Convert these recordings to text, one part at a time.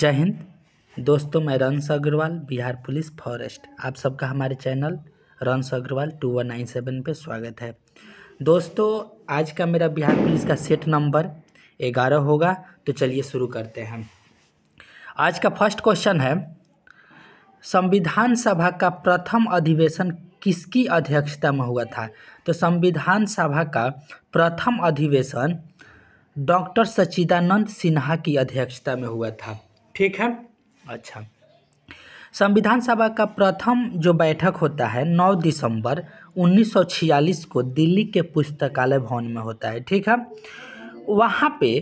जय हिंद दोस्तों मैं रंस अग्रवाल बिहार पुलिस फॉरेस्ट आप सबका हमारे channel Rans Agrawal two one nine seven पर स्वागत है दोस्तों आज का मेरा बिहार पुलिस का सेट नंबर ग्यारह होगा तो चलिए शुरू करते हैं आज का फर्स्ट क्वेश्चन है संविधान सभा का प्रथम अधिवेशन किसकी अध्यक्षता में हुआ था तो संविधान सभा का प्रथम अधिवेशन डॉक्टर सच्चिदानंद सिन्हा की अध्यक्षता में हुआ था ठीक है अच्छा संविधान सभा का प्रथम जो बैठक होता है 9 दिसंबर 1946 को दिल्ली के पुस्तकालय भवन में होता है ठीक है वहाँ पे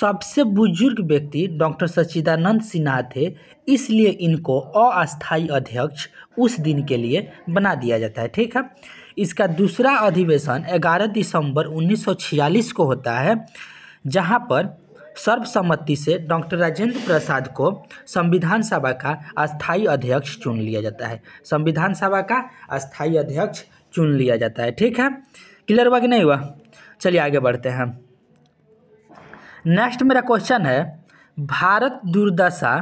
सबसे बुजुर्ग व्यक्ति डॉक्टर सच्चिदानंद सिन्हा थे इसलिए इनको अस्थायी अध्यक्ष उस दिन के लिए बना दिया जाता है ठीक है इसका दूसरा अधिवेशन 11 दिसंबर 1946 को होता है जहाँ पर सर्वसम्मति से डॉक्टर राजेंद्र प्रसाद को संविधान सभा का अस्थाई अध्यक्ष चुन लिया जाता है संविधान सभा का अस्थाई अध्यक्ष चुन लिया जाता है ठीक है क्लियर हुआ कि नहीं हुआ चलिए आगे बढ़ते हैं नेक्स्ट मेरा क्वेश्चन है भारत दुर्दशा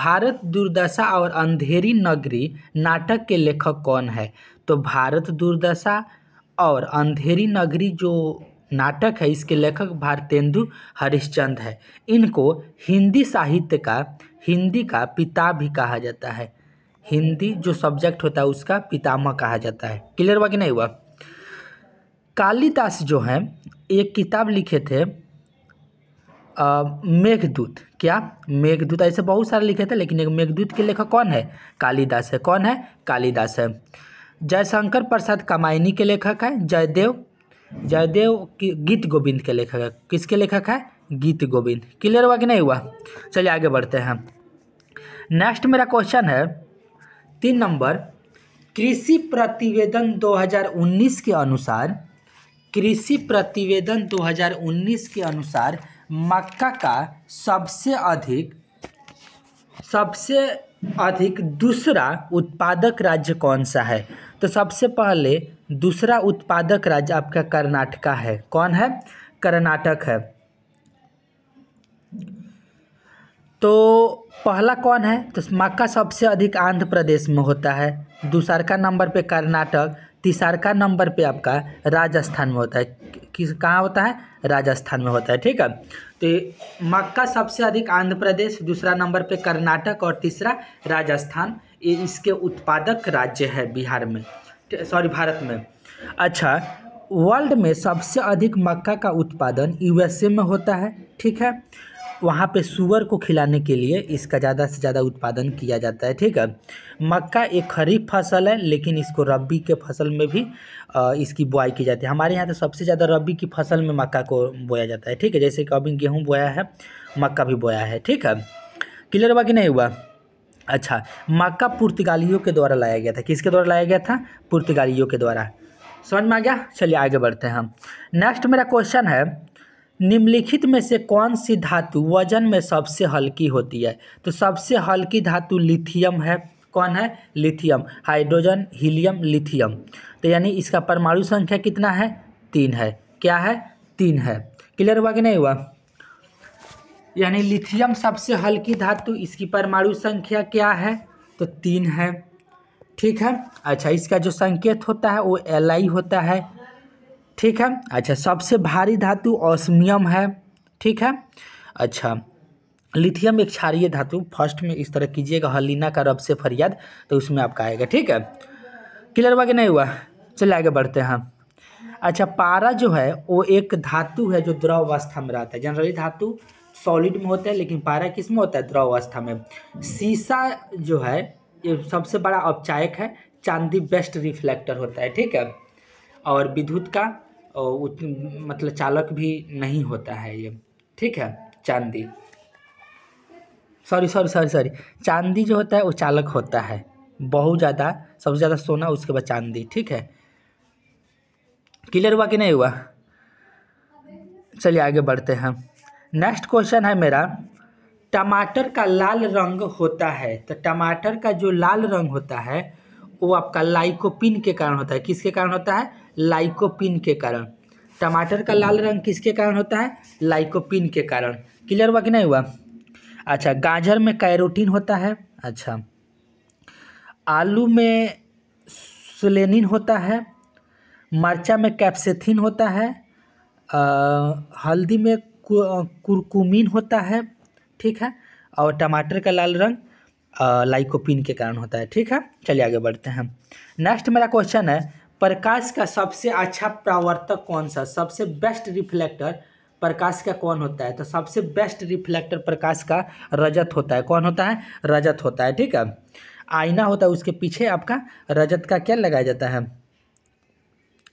भारत दुर्दशा और अंधेरी नगरी नाटक के लेखक कौन है तो भारत दुर्दशा और अंधेरी नगरी जो नाटक है इसके लेखक भारतेंदु हरिश्चंद है इनको हिंदी साहित्य का हिंदी का पिता भी कहा जाता है हिंदी जो सब्जेक्ट होता है उसका पितामह कहा जाता है क्लियर हुआ कि नहीं हुआ कालिदास जो है एक किताब लिखे थे मेघदूत क्या मेघदूत ऐसे बहुत सारे लिखे थे लेकिन एक मेघदूत के लेखक कौन है कालिदास है कौन है कालिदास है जयशंकर प्रसाद कामायनी के लेखक है जयदेव जयदेव गीत गोविंद के लेखक है किसके लेखक है गीत गोविंद क्लियर हुआ कि नहीं हुआ चलिए आगे बढ़ते हैं नेक्स्ट मेरा क्वेश्चन है तीन नंबर कृषि प्रतिवेदन 2019 के अनुसार कृषि प्रतिवेदन 2019 के अनुसार मक्का का सबसे अधिक सबसे अधिक दूसरा उत्पादक राज्य कौन सा है तो सबसे पहले दूसरा उत्पादक राज्य आपका कर्नाटका है कौन है कर्नाटक है तो पहला कौन है तो मक्का सबसे अधिक आंध्र प्रदेश में होता है दूसरा नंबर पे कर्नाटक तीसरा नंबर पे आपका राजस्थान में होता है किस कहाँ होता है राजस्थान में होता है ठीक है तो मक्का सबसे अधिक आंध्र प्रदेश दूसरा नंबर पे कर्नाटक और तीसरा राजस्थान ये इसके उत्पादक राज्य है बिहार में सॉरी भारत में अच्छा वर्ल्ड में सबसे अधिक मक्का का उत्पादन यूएसए में होता है ठीक है वहाँ पे सुअर को खिलाने के लिए इसका ज़्यादा से ज़्यादा उत्पादन किया जाता है ठीक है मक्का एक खरीफ फसल है लेकिन इसको रबी के फसल में भी इसकी बुआई की जाती है हमारे यहाँ तो सबसे ज़्यादा रबी की फसल में मक्का को बोया जाता है ठीक है जैसे कि अभी गेहूँ बोया है मक्का भी बोया है ठीक है क्लियर हुआ कि नहीं हुआ अच्छा मक्का पुर्तगालियों के द्वारा लाया गया था किसके द्वारा लाया गया था पुर्तगालियों के द्वारा समझ में आ गया चलिए आगे बढ़ते हैं हम नेक्स्ट मेरा क्वेश्चन है निम्नलिखित में से कौन सी धातु वजन में सबसे हल्की होती है तो सबसे हल्की धातु लिथियम है कौन है लिथियम हाइड्रोजन हीलियम लिथियम तो यानी इसका परमाणु संख्या कितना है तीन है क्या है तीन है क्लियर हुआ कि नहीं हुआ यानी लिथियम सबसे हल्की धातु इसकी परमाणु संख्या क्या है तो तीन है ठीक है अच्छा इसका जो संकेत होता है वो एल होता है ठीक है अच्छा सबसे भारी धातु ऑस्मियम है ठीक है अच्छा लिथियम एक क्षारिय धातु फर्स्ट में इस तरह कीजिएगा हलीना का रब से फरियाद तो उसमें आपका आएगा ठीक है क्लियर हुआ कि नहीं हुआ चलिए आगे बढ़ते हैं अच्छा पारा जो है वो एक धातु है जो द्रव अवस्था में रहता है जनरली धातु सॉलिड में होता है लेकिन पारा किस में होता है द्रव अवस्था में शीशा जो है ये सबसे बड़ा औपचायक है चांदी बेस्ट रिफ्लेक्टर होता है ठीक है और विद्युत का मतलब चालक भी नहीं होता है ये ठीक है चांदी सॉरी सॉरी सॉरी सॉरी चांदी जो होता है वो चालक होता है बहुत ज़्यादा सबसे ज़्यादा सोना उसके बाद चांदी ठीक है क्लियर हुआ कि नहीं हुआ चलिए आगे बढ़ते हैं नेक्स्ट क्वेश्चन है मेरा टमाटर का लाल रंग होता है तो टमाटर का जो लाल रंग होता है वो आपका लाइकोपिन के कारण होता है किसके कारण होता है लाइकोपिन के कारण टमाटर का लाल रंग किसके कारण होता है लाइकोपिन के कारण क्लियर हुआ कि नहीं हुआ अच्छा गाजर में कैरोटीन होता है अच्छा आलू में सुलेनिन होता है मरचा में कैप्सेथिन होता है आ, हल्दी में कुरकुमिन होता है ठीक है और टमाटर का लाल रंग लाइकोपिन के कारण होता है ठीक है चलिए आगे बढ़ते हैं नेक्स्ट मेरा क्वेश्चन है प्रकाश का सबसे अच्छा प्रावर्तक कौन सा सबसे बेस्ट रिफ्लेक्टर प्रकाश का कौन होता है तो सबसे बेस्ट रिफ्लेक्टर प्रकाश का रजत होता है कौन होता है रजत होता है ठीक है आईना होता है उसके पीछे आपका रजत का क्या लगाया जाता है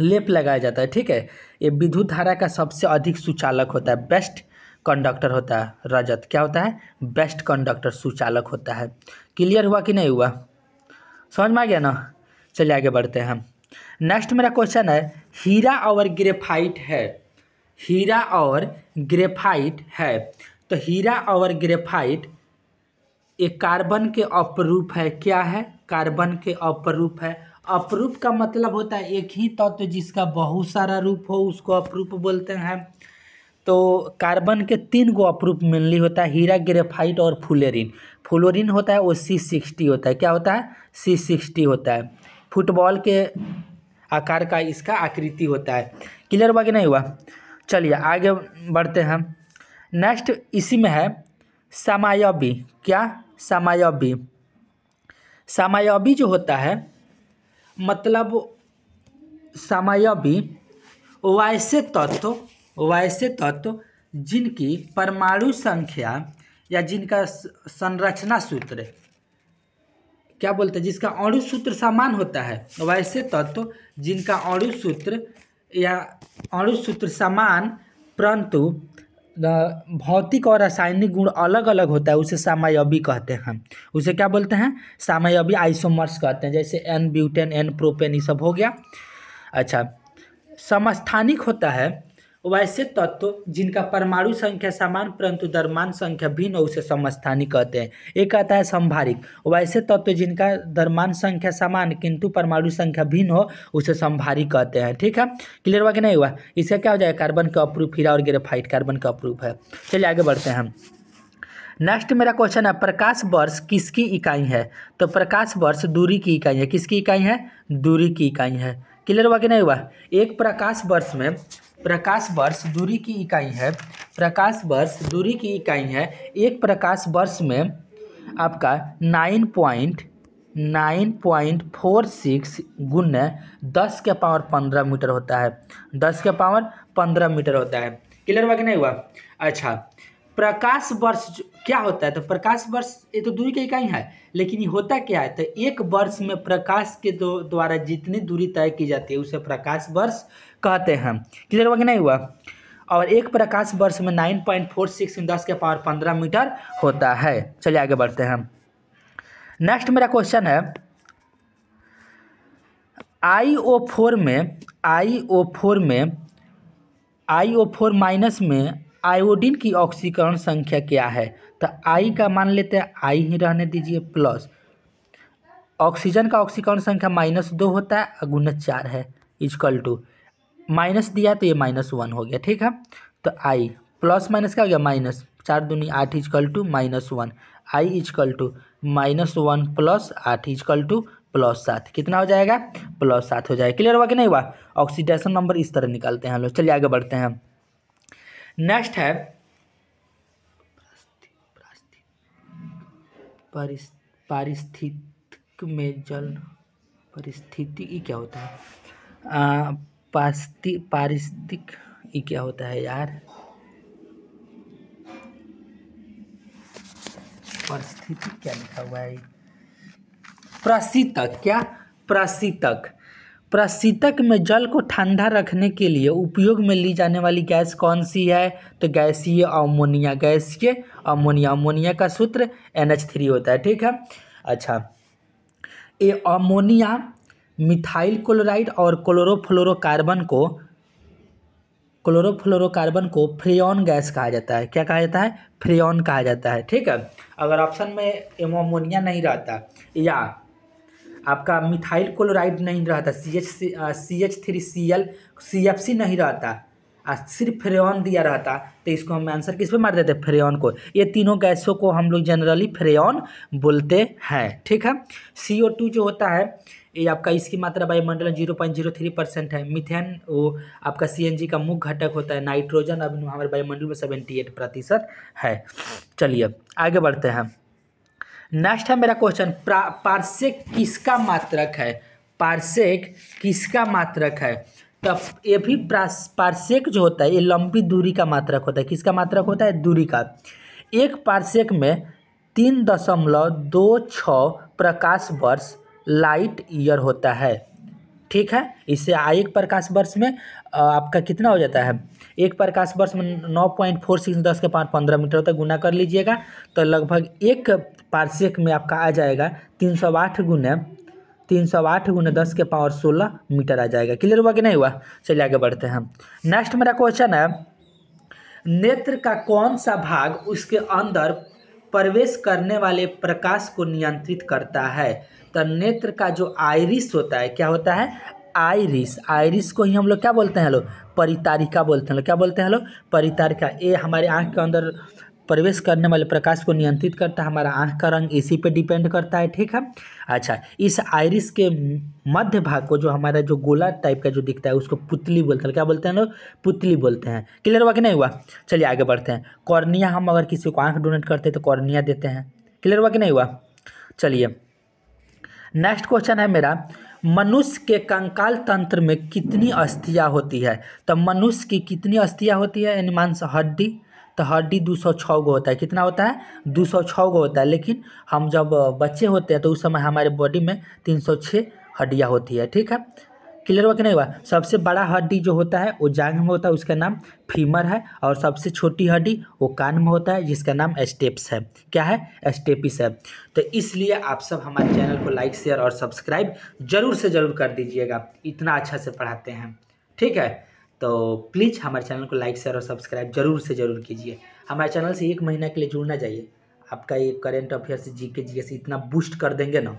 लेप लगाया जाता है ठीक है ये विद्युत धारा का सबसे अधिक सुचालक होता है बेस्ट कंडक्टर होता है रजत क्या होता है बेस्ट कंडक्टर सुचालक होता है क्लियर हुआ कि नहीं हुआ समझ में आ गया ना चलिए आगे बढ़ते हैं नेक्स्ट मेरा क्वेश्चन है हीरा और ग्रेफाइट है हीरा और ग्रेफाइट है तो हीरा और ग्रेफाइट ये कार्बन के अपरूप है क्या है कार्बन के अपरूप है अपरूप का मतलब होता है एक ही तत्व तो जिसका बहुत सारा रूप हो उसको अपरूप बोलते हैं तो कार्बन के तीन गो अपरूप मेनली होता है हीरा ग्रेफाइट और फुलेरिन फुलोरिन होता है वो सी सिक्सटी होता है क्या होता है सी सिक्सटी होता है फुटबॉल के आकार का इसका आकृति होता है क्लियर हुआ कि नहीं हुआ चलिए आगे बढ़ते हैं नेक्स्ट इसी में है समायबी क्या समायबी समायबी जो होता है मतलब भी वैसे तत्व वैसे तत्व जिनकी परमाणु संख्या या जिनका संरचना सूत्र क्या बोलते हैं जिसका अणु सूत्र समान होता है वैसे तत्व जिनका अणु सूत्र या अणु सूत्र समान परंतु भौतिक और रासायनिक गुण अलग अलग होता है उसे सामयवी कहते हैं उसे क्या बोलते हैं सामयवी आइसोमर्स कहते हैं जैसे एन ब्यूटेन एन प्रोपेन ये सब हो गया अच्छा समस्थानिक होता है वैसे तत्व जिनका परमाणु संख्या समान परंतु दरमान संख्या भिन्न हो उसे समस्थानी कहते हैं एक कहता है संभारिक वैसे तत्व जिनका दरमान संख्या समान किंतु परमाणु संख्या भिन्न हो उसे संभारी कहते हैं ठीक है क्लियर हुआ कि नहीं हुआ इसे क्या हो जाएगा कार्बन का अप्रूफ हीरा और ग्रेफाइट कार्बन का अप्रूफ है चलिए आगे बढ़ते हैं हम नेक्स्ट मेरा क्वेश्चन है प्रकाश वर्ष किसकी इकाई है तो प्रकाश वर्ष दूरी की इकाई है किसकी इकाई है दूरी की इकाई है क्लियर हुआ कि नहीं हुआ एक प्रकाश वर्ष में प्रकाश वर्ष दूरी की इकाई है प्रकाश वर्ष दूरी की इकाई है एक प्रकाश वर्ष में आपका nine point nine point four six गुण दस के पावर पंद्रह मीटर होता है दस के पावर पंद्रह मीटर होता है क्लियर हुआ कि नहीं हुआ अच्छा प्रकाश वर्ष क्या होता है तो प्रकाश वर्ष ये तो दूरी की इकाई है लेकिन ये होता क्या है तो एक वर्ष में प्रकाश के द्वारा जितनी दूरी तय की जाती है उसे प्रकाश वर्ष कहते हैं क्लियर हुआ कि नहीं हुआ और एक प्रकाश वर्ष में नाइन पॉइंट फोर सिक्स दस के पावर पंद्रह मीटर होता है चलिए आगे बढ़ते हैं नेक्स्ट मेरा क्वेश्चन है आई ओ फोर में आई ओ फोर में आई ओ फोर माइनस में आयोडीन की ऑक्सीकरण संख्या क्या है तो आई का मान लेते हैं आई ही रहने दीजिए प्लस ऑक्सीजन का ऑक्सीकरण संख्या माइनस दो होता है गुना चार है इजकल टू माइनस दिया तो ये माइनस वन हो गया ठीक है तो आई प्लस माइनस क्या हो गया माइनस चार दूनी आठ equal two minus one I equal two minus one plus आठ इजकल टू प्लस सात कितना हो जाएगा प्लस सात हो जाएगा क्लियर हुआ कि नहीं हुआ ऑक्सीडेशन नंबर इस तरह निकालते हैं हम लोग चलिए आगे बढ़ते हैं नेक्स्ट है पारिस्थितिक में जल परिस्थिति क्या होता है पास्ती पारिस्थितिक ये क्या होता है यार परिस्थिति क्या लिखा हुआ है प्रसितक क्या प्रसितक प्रसितक में जल को ठंडा रखने के लिए उपयोग में ली जाने वाली गैस कौन सी है तो गैसीय अमोनिया गैसीय अमोनिया अमोनिया का सूत्र एन एच थ्री होता है ठीक है अच्छा ये अमोनिया मिथाइल क्लोराइड और क्लोरोफ्लोरोकार्बन को क्लोरोफ्लोरोकार्बन को फ्रेन गैस कहा जाता है क्या कहा जाता है फ्रेन कहा जाता है ठीक है अगर ऑप्शन में एमोमोनिया नहीं रहता या आपका मिथाइल क्लोराइड नहीं रहता C H C H three C L C F C नहीं रहता आ सिर्फ फ्रेऑन दिया रहता तो इसको हम आंसर किस पे मार देते फ्रेन को ये तीनों गैसों को हम लोग जनरली फ्रेऑन बोलते हैं ठीक है सी ओ टू जो होता है ये आपका इसकी मात्रा वायुमंडल zero point zero three percent है मिथेन वो आपका सीएनजी का मुख्य घटक होता है नाइट्रोजन अब हमारे वायुमंडल में सेवेंटी एट प्रतिशत है चलिए आगे बढ़ते हैं नेक्स्ट है मेरा क्वेश्चन पार्सेक किसका मात्रक है पार्सेक किसका मात्रक है तो ये भी पार्सेक जो होता है ये लंबी दूरी का मात्रक होता है किसका मात्रक होता है दूरी का एक पार्सेक में तीन दशमलव दो छः प्रकाश वर्ष लाइट ईयर होता है ठीक है इससे एक प्रकाश वर्ष में आपका कितना हो जाता है एक प्रकाश वर्ष में नौ पॉइंट फोर सिक्स दस के पाँच पंद्रह मीटर तक गुना कर लीजिएगा तो लगभग एक पार्शिक में आपका आ जाएगा तीन सौ आठ गुना तीन सौ आठ गुना दस के पावर सोलह मीटर आ जाएगा क्लियर हुआ कि नहीं हुआ चलिए आगे बढ़ते हैं नेक्स्ट मेरा क्वेश्चन है नेत्र का कौन सा भाग उसके अंदर प्रवेश करने वाले प्रकाश को नियंत्रित करता है तो नेत्र का जो आयरिस होता है क्या होता है आयरिस आयरिस को ही हम लोग क्या बोलते हैं लोग परितारिका बोलते हैं लोग क्या बोलते हैं लोग परितारिका ये हमारे आँख के अंदर प्रवेश करने वाले प्रकाश को नियंत्रित करता है हमारा आँख का रंग इसी पे डिपेंड करता है ठीक है अच्छा इस आयरिस के मध्य भाग को जो हमारा जो गोला टाइप का जो दिखता है उसको पुतली बोलते हैं क्या बोलते हैं लोग पुतली बोलते हैं क्लियर हुआ कि नहीं हुआ चलिए आगे बढ़ते हैं कॉर्निया हम अगर किसी को आँख डोनेट करते हैं तो कॉर्निया देते हैं क्लियर हुआ कि नहीं हुआ चलिए नेक्स्ट क्वेश्चन है मेरा मनुष्य के कंकाल तंत्र में कितनी अस्थियाँ होती है तो मनुष्य की कितनी अस्थियाँ होती है यानी हड्डी तो हड्डी दो सौ छः गो होता है कितना होता है दो सौ छः गो होता है लेकिन हम जब बच्चे होते हैं तो उस समय हमारे बॉडी में तीन सौ छः हड्डियाँ होती है ठीक है क्लियर हुआ कि नहीं हुआ सबसे बड़ा हड्डी जो होता है वो जांग में होता है उसका नाम फीमर है और सबसे छोटी हड्डी वो कान में होता है जिसका नाम स्टेप्स है क्या है स्टेपिस है तो इसलिए आप सब हमारे चैनल को लाइक शेयर और सब्सक्राइब जरूर से ज़रूर कर दीजिएगा इतना अच्छा से पढ़ाते हैं ठीक है तो प्लीज़ हमारे चैनल को लाइक शेयर और सब्सक्राइब जरूर से ज़रूर कीजिए हमारे चैनल से एक महीना के लिए जुड़ना चाहिए आपका ये करेंट अफेयर जी के जी एस इतना बूस्ट कर देंगे ना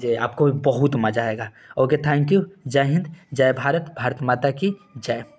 जे आपको भी बहुत मज़ा आएगा ओके थैंक यू जय हिंद जय भारत भारत माता की जय